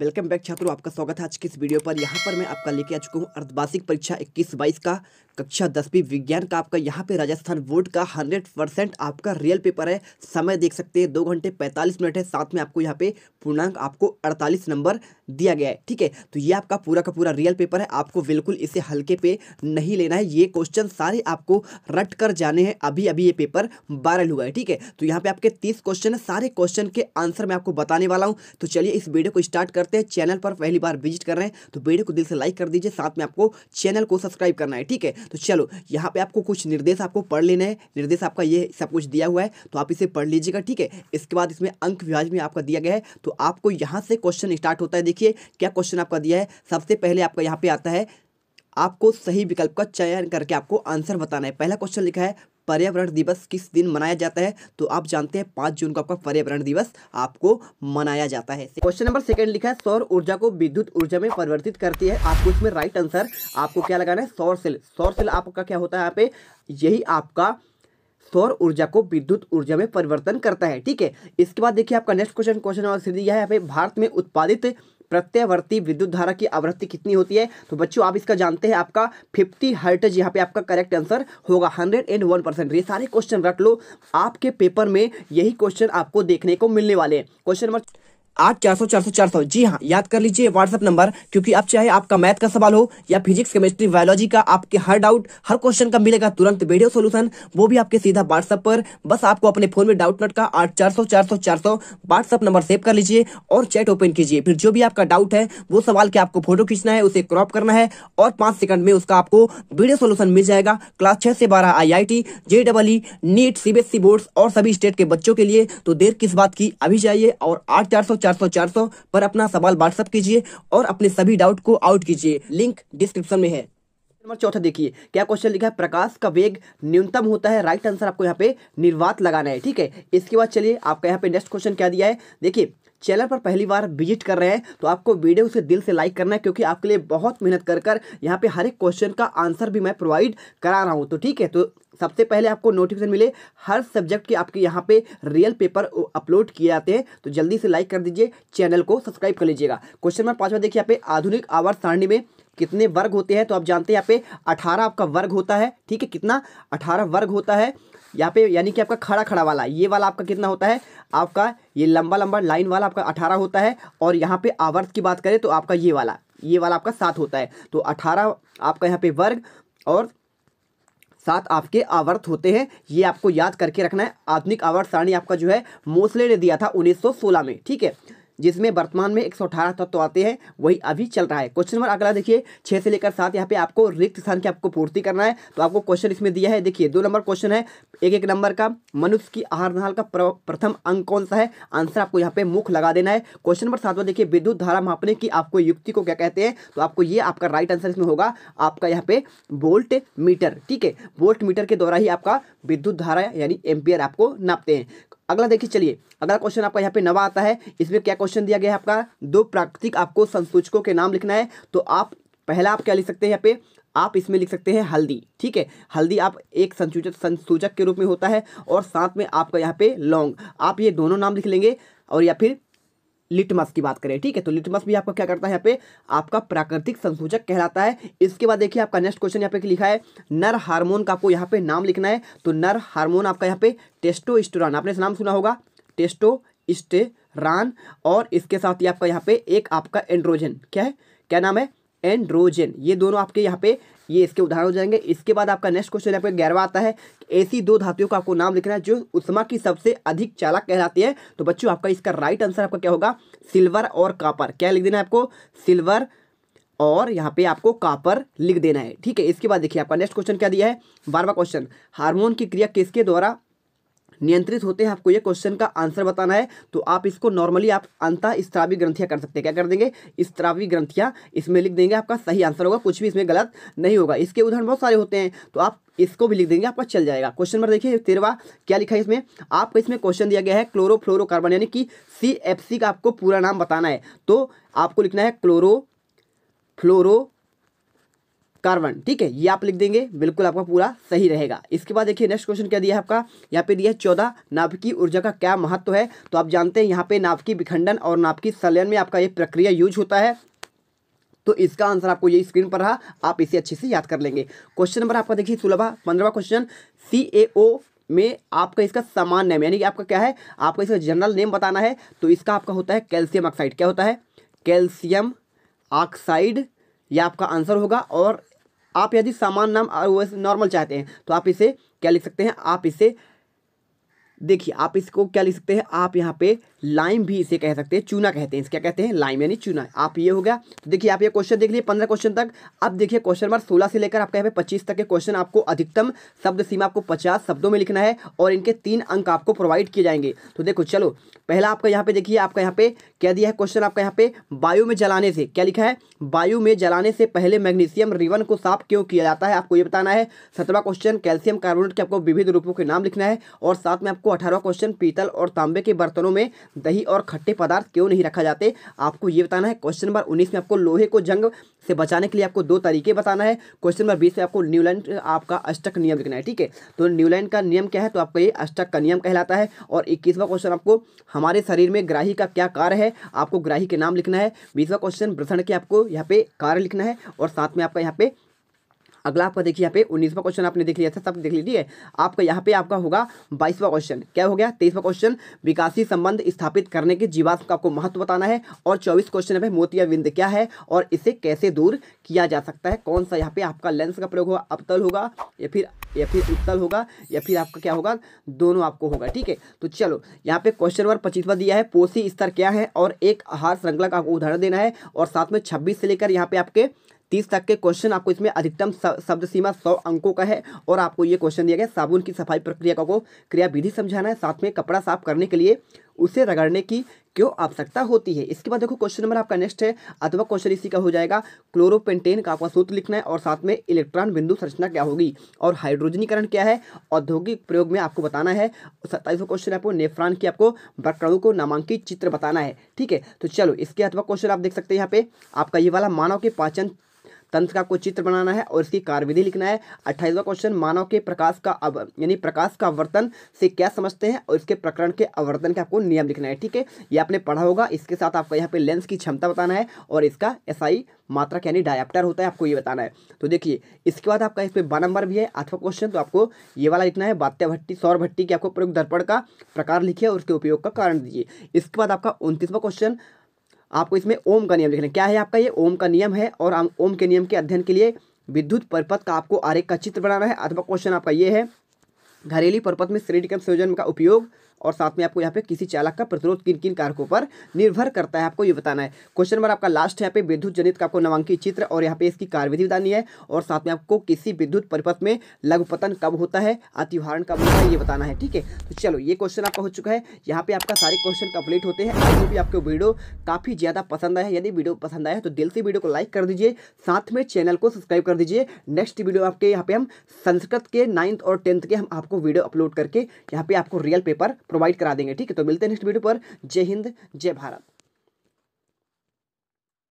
welcome back छात्रों आपका स्वागत है आज की इस वीडियो पर यहाँ पर मैं आपका लेके आ चुका हूँ अर्धवार्षिक परीक्षा इक्कीस बाईस का कक्षा दसवीं विज्ञान का आपका यहाँ पे राजस्थान बोर्ड का हंड्रेड परसेंट आपका रियल पेपर है समय देख सकते हैं दो घंटे पैंतालीस मिनट है साथ में आपको यहाँ पे पूर्णांक आपको अड़तालीस नंबर दिया गया है ठीक है तो ये आपका पूरा का पूरा रियल पेपर है आपको बिल्कुल इसे हल्के पे नहीं लेना है ये क्वेश्चन सारे आपको रट कर जाने हैं अभी अभी ये पेपर वायरल हुआ है ठीक है तो यहाँ पे आपके तीस क्वेश्चन है सारे क्वेश्चन के आंसर मैं आपको बताने वाला हूँ तो चलिए इस वीडियो को स्टार्ट कर करते हैं चैनल पर पहली बार विजिट कर रहे हैं तो वीडियो को दिल से लाइक कर दीजिए साथ में आपको चैनल को सब्सक्राइब करना है ठीक है तो चलो यहाँ पे आपको कुछ निर्देश आपको पढ़ लेना है निर्देश आपका ये सब कुछ दिया हुआ है तो आप इसे पढ़ लीजिएगा ठीक है इसके बाद इसमें अंक विभाज में आपका दिया गया है तो आपको यहाँ से क्वेश्चन स्टार्ट होता है देखिए क्या क्वेश्चन आपका दिया है सबसे पहले आपका यहाँ पे आता है आपको सही विकल्प का चयन करके आपको आंसर बताना है पहला क्वेश्चन लिखा है पर्यावरण दिवस किस दिन मनाया जाता है तो आप जानते हैं पांच जून को आपका पर्यावरण दिवस आपको मनाया जाता है क्वेश्चन नंबर सेकंड लिखा है सौर ऊर्जा को विद्युत ऊर्जा में परिवर्तित करती है आपको इसमें राइट आंसर आपको क्या लगाना है सौर सेल सौर सेल आपका क्या होता है यहाँ पे यही आपका सौर ऊर्जा को विद्युत ऊर्जा में परिवर्तन करता है ठीक है इसके बाद देखिए आपका next question question number three दिया है यहाँ पे भारत में उत्पादित प्रत्यवर्ती विद्युत धारा की आवृत्ति कितनी होती है तो बच्चों आप इसका जानते हैं आपका फिफ्टी हर्टज यहाँ पे आपका करेक्ट आंसर होगा हंड्रेड एंड वन परसेंट ये सारे क्वेश्चन रख लो आपके पेपर में यही क्वेश्चन आपको देखने को मिलने वाले हैं क्वेश्चन नंबर आठ चार सौ चार सौ चार सौ जी हाँ याद कर लीजिए व्हाट्सएप नंबर क्योंकि अब चाहे आपका मैथ का सवाल हो या फिजिक्स केमिस्ट्री बायोलॉजी का आपके हर डाउट हर क्वेश्चन का मिलेगा तुरंत वीडियो सोल्यूशन वो भी आपके सीधा व्हाट्सएप पर बस आपको अपने फोन में डाउट नोट का आठ चार सौ चार सौ चार सौ व्हाट्सअप नंबर सेव कर लीजिए और चैट ओपन कीजिए फिर जो भी आपका डाउट है वो सवाल के आपको फोटो खींचना है उसे क्रॉप करना है और पांच सेकंड में उसका आपको वीडियो सोल्यूशन मिल जाएगा क्लास छह से बारह I I T J double NEET CBSE board और सभी स्टेट के बच्चों के लिए तो देर किस बात की अभी जाइए और आठ चार सौ चार सौ पर अपना सवाल व्हाट्सअप कीजिए और अपने सभी डाउट को आउट कीजिए लिंक डिस्क्रिप्शन में है नंबर चौथा देखिए क्या क्वेश्चन लिखा है प्रकाश का वेग न्यूनतम होता है राइट आंसर आपको यहाँ पे निर्वात लगाना है ठीक है इसके बाद चलिए आपका यहाँ पे नेक्स्ट क्वेश्चन क्या दिया है देखिए चैनल पर पहली बार विजिट कर रहे हैं तो आपको वीडियो से दिल से लाइक करना है क्योंकि आपके लिए बहुत मेहनत कर कर यहाँ पे हर एक क्वेश्चन का आंसर भी मैं प्रोवाइड करा रहा हूँ तो ठीक है तो सबसे पहले आपको नोटिफिकेशन मिले हर सब्जेक्ट के आपके यहाँ पे रियल पेपर अपलोड किए जाते हैं तो जल्दी से लाइक कर दीजिए चैनल को सब्सक्राइब कर लीजिएगा क्वेश्चन नंबर पाँचवा देखिए यहाँ पे आधुनिक आवर्त सारणी में कितने वर्ग होते हैं तो आप जानते हैं यहाँ पे अठारह आपका वर्ग होता है ठीक है कितना अठारह वर्ग होता है यहाँ पे यानी कि आपका खड़ा खड़ा वाला ये वाला आपका कितना होता है आपका ये लंबा लंबा लाइन वाला आपका अठारह होता है और यहाँ पे आवर्त की बात करें तो आपका ये वाला ये वाला आपका सात होता है तो अठारह आपका यहाँ पे वर्ग और सात आपके आवर्त होते हैं ये आपको याद करके रखना है आधुनिक आवर्त सारणी आपका जो है मोसले ने दिया था उन्नीस में ठीक है जिसमें वर्तमान में एक तत्व आते हैं वही अभी चल रहा है क्वेश्चन नंबर अगला देखिए छः से लेकर सात यहाँ पे आपको रिक्त स्थान की आपको पूर्ति करना है तो आपको क्वेश्चन इसमें दिया है देखिए दो नंबर क्वेश्चन है एक एक नंबर का मनुष्य की आहार नहाल का प्रथम अंग कौन सा है आंसर आपको यहाँ पे मुख लगा देना है क्वेश्चन नंबर सातवा देखिए विद्युत धारा मापने की आपको युक्ति को क्या कहते हैं तो आपको ये आपका राइट आंसर इसमें होगा आपका यहाँ पे वोल्ट मीटर ठीक है वोल्ट मीटर के द्वारा ही आपका विद्युत धारा यानी एम्पियर आपको नापते हैं अगला देखिए चलिए अगला क्वेश्चन आपका यहाँ पे नवा आता है इसमें क्या क्वेश्चन दिया गया है आपका दो प्राकृतिक आपको संसूचकों के नाम लिखना है तो आप पहला आप क्या लिख सकते हैं यहाँ पे आप इसमें लिख सकते हैं हल्दी ठीक है हल्दी आप एक संसूचक संसूचक के रूप में होता है और साथ में आपका यहाँ पे लौंग आप ये दोनों नाम लिख लेंगे और या फिर लिटमस की बात करें ठीक है तो लिटमस भी आपका क्या करता है यहाँ पे आपका प्राकृतिक संसूचक कहलाता है इसके बाद देखिए आपका नेक्स्ट क्वेश्चन यहाँ पे लिखा है नर हार्मोन का आपको यहाँ पे नाम लिखना है तो नर हार्मोन आपका यहाँ पे टेस्टोस्टोरान आपने नाम सुना होगा टेस्टोस्टेरॉन और इसके साथ ही आपका यहाँ पे एक आपका एंड्रोजन क्या है क्या नाम है एंड्रोजन ये दोनों आपके यहाँ पे ये इसके उदाहरण हो जाएंगे इसके बाद आपका नेक्स्ट क्वेश्चन आपका ग्यारहवा आता है ऐसी दो धातुओं का आपको नाम लिखना है जो उष्मा की सबसे अधिक चालक कहलाती है तो बच्चों आपका इसका राइट आंसर आपका क्या होगा सिल्वर और कापर क्या लिख देना है आपको सिल्वर और यहाँ पे आपको कापर लिख देना है ठीक है इसके बाद देखिए आपका नेक्स्ट क्वेश्चन क्या दिया है बारवा क्वेश्चन हार्मोन की क्रिया किसके द्वारा नियंत्रित होते हैं आपको ये क्वेश्चन का आंसर बताना है तो आप इसको नॉर्मली आप अंत स्त्रावी ग्रंथियाँ कर सकते हैं क्या कर देंगे स्त्रावी ग्रंथियाँ इसमें लिख देंगे आपका सही आंसर होगा कुछ भी इसमें गलत नहीं होगा इसके उदाहरण बहुत सारे होते हैं तो आप इसको भी लिख देंगे आपका चल जाएगा क्वेश्चन नंबर देखिए तेरवा क्या लिखा है इसमें आपको इसमें क्वेश्चन दिया गया है क्लोरो क्लोरोफ्लोरोकार्बन यानी कि सी का आपको पूरा नाम बताना है तो आपको लिखना है क्लोरो फ्लोरो कार्बन ठीक है ये आप लिख देंगे बिल्कुल आपका पूरा सही रहेगा इसके बाद देखिए नेक्स्ट क्वेश्चन क्या दिया है आपका यहाँ पे दिया है चौदह नाभिकीय ऊर्जा का क्या महत्व है तो आप जानते हैं यहाँ पे नाभिकीय विखंडन और नाभिकीय संलयन में आपका ये प्रक्रिया यूज होता है तो इसका आंसर आपको ये स्क्रीन पर रहा आप इसे अच्छे से याद कर लेंगे क्वेश्चन नंबर आपका देखिए सुलभा पंद्रहवा क्वेश्चन सी ए ओ में आपका इसका समान नेम यानी कि आपका क्या है आपका इसका जनरल नेम बताना है तो इसका आपका होता है कैल्शियम ऑक्साइड क्या होता है कैल्शियम ऑक्साइड यह आपका आंसर होगा और आप यदि सामान नाम नॉर्मल चाहते हैं तो आप इसे क्या लिख सकते हैं आप इसे देखिए आप इसको क्या लिख सकते हैं आप यहाँ पे लाइम भी इसे कह सकते हैं चूना कहते हैं क्या कहते हैं लाइम यानी चूना आप ये हो गया तो देखिए आप ये क्वेश्चन देख लिए पंद्रह क्वेश्चन तक अब देखिए क्वेश्चन नंबर सोलह से लेकर आपका यहाँ पे पच्चीस तक के क्वेश्चन आपको अधिकतम शब्द सीमा आपको पचास शब्दों में लिखना है और इनके तीन अंक आपको प्रोवाइड किए जाएंगे तो देखो चलो पहला आपका यहाँ पे देखिए आपका यहाँ पे क्या दिया है क्वेश्चन आपका यहाँ पे वायु में जलाने से क्या लिखा है वायु में जलाने से पहले मैग्नीशियम रिवन को साफ क्यों किया जाता है आपको ये बताना है सत्रहवा क्वेश्चन कैल्शियम कार्बोनेट के आपको विविध रूपों के नाम लिखना है और साथ में आपको अठारह क्वेश्चन पीतल और तांबे के बर्तनों में दही और खट्टे पदार्थ क्यों नहीं रखा जाते आपको ये बताना है क्वेश्चन नंबर उन्नीस में आपको लोहे को जंग से बचाने के लिए आपको दो तरीके बताना है क्वेश्चन नंबर बीस में आपको न्यूलैंड आपका अष्टक नियम लिखना है ठीक है तो न्यूलैंड का नियम क्या है तो आपका ये अष्टक का नियम कहलाता है और इक्कीसवा क्वेश्चन आपको हमारे शरीर में ग्राही का क्या कार्य है आपको ग्राही के नाम लिखना है बीसवा क्वेश्चन भ्रषण के आपको यहाँ पे कार्य लिखना है और साथ में आपका यहाँ पे अगला आपका देखिए यहाँ पे उन्नीसवा क्वेश्चन आपने देख लिया था सब देख लीजिए आपका यहाँ पे आपका होगा बाईसवा क्वेश्चन क्या हो गया तेईसवा क्वेश्चन विकासी संबंध स्थापित करने के जीवाश्म का आपको महत्व बताना है और चौबीस क्वेश्चन है मोतियाबिंद क्या है और इसे कैसे दूर किया जा सकता है कौन सा यहाँ पे आपका लेंस का प्रयोग होगा अवतल होगा या फिर या फिर उत्तल होगा या फिर आपका क्या होगा दोनों आपको होगा ठीक है तो चलो यहाँ पे क्वेश्चन नंबर पच्चीसवा दिया है पोषी स्तर क्या है और एक आहार श्रृंखला का आपको उदाहरण देना है और साथ में छब्बीस से लेकर यहाँ पे आपके तीस तक के क्वेश्चन आपको इसमें अधिकतम शब्द सीमा सौ अंकों का है और आपको ये क्वेश्चन दिया गया साबुन की सफाई प्रक्रिया को क्रिया विधि समझाना है साथ में कपड़ा साफ करने के लिए उसे रगड़ने की क्यों आवश्यकता होती है इसके बाद देखो क्वेश्चन नंबर आपका नेक्स्ट है अथवा क्वेश्चन इसी का हो जाएगा क्लोरोपेंटेन का आपका सूत्र लिखना है और साथ में इलेक्ट्रॉन बिंदु संरचना क्या होगी और हाइड्रोजनीकरण क्या है औद्योगिक प्रयोग में आपको बताना है सत्ताईसवा क्वेश्चन आपको नेफ्रान की आपको वर्कणों को नामांकित चित्र बताना है ठीक है तो चलो इसके अथवा क्वेश्चन आप देख सकते हैं यहाँ पे आपका ये वाला मानव के पाचन तंत्र का आपको चित्र बनाना है और इसकी कार्यविधि लिखना है अट्ठाईसवा क्वेश्चन मानव के प्रकाश का अब यानी प्रकाश का आवर्तन से क्या समझते हैं और इसके प्रकरण के आवर्तन का आपको नियम लिखना है ठीक है ये आपने पढ़ा होगा इसके साथ आपको यहाँ पे लेंस की क्षमता बताना है और इसका एसआई मात्रा यानी डायप्टर होता है आपको ये बताना है तो देखिए इसके बाद आपका इसमें बा नंबर भी है आठवा क्वेश्चन तो आपको ये वाला लिखना है बात्या भट्टी सौर भट्टी के आपको प्रयुक्त दर्पण का प्रकार लिखिए और उसके उपयोग का कारण दीजिए इसके बाद आपका उनतीसवा क्वेश्चन आपको इसमें ओम का नियम लिखना क्या है आपका ये ओम का नियम है और ओम के नियम के अध्ययन के लिए विद्युत परपथ का आपको आरेख का चित्र बनाना है अथवा क्वेश्चन आपका ये है घरेली परपथ में श्रेणीक्रम संयोजन का उपयोग और साथ में आपको यहाँ पे किसी चालक का प्रतिरोध किन किन कारकों पर निर्भर करता है आपको ये बताना है क्वेश्चन नंबर आपका लास्ट यहाँ पे विद्युत जनित का आपको नामांकित चित्र और यहाँ पे इसकी कार्यविधि बतानी है और साथ में आपको किसी विद्युत परिपथ में लघुपतन कब होता है अतिभारण कब होता है ये बताना है ठीक है तो चलो ये क्वेश्चन आपका हो चुका है यहाँ पे आपका सारे क्वेश्चन कंप्लीट होते हैं आज भी आपको वीडियो काफ़ी ज़्यादा पसंद आया यदि वीडियो पसंद आया तो दिल से वीडियो को लाइक कर दीजिए साथ में चैनल को सब्सक्राइब कर दीजिए नेक्स्ट वीडियो आपके यहाँ पे हम संस्कृत के नाइन्थ और टेंथ के हम आपको वीडियो अपलोड करके यहाँ पे आपको रियल पेपर प्रोवाइड करा देंगे ठीक है तो मिलते हैं नेक्स्ट वीडियो पर जय हिंद जय भारत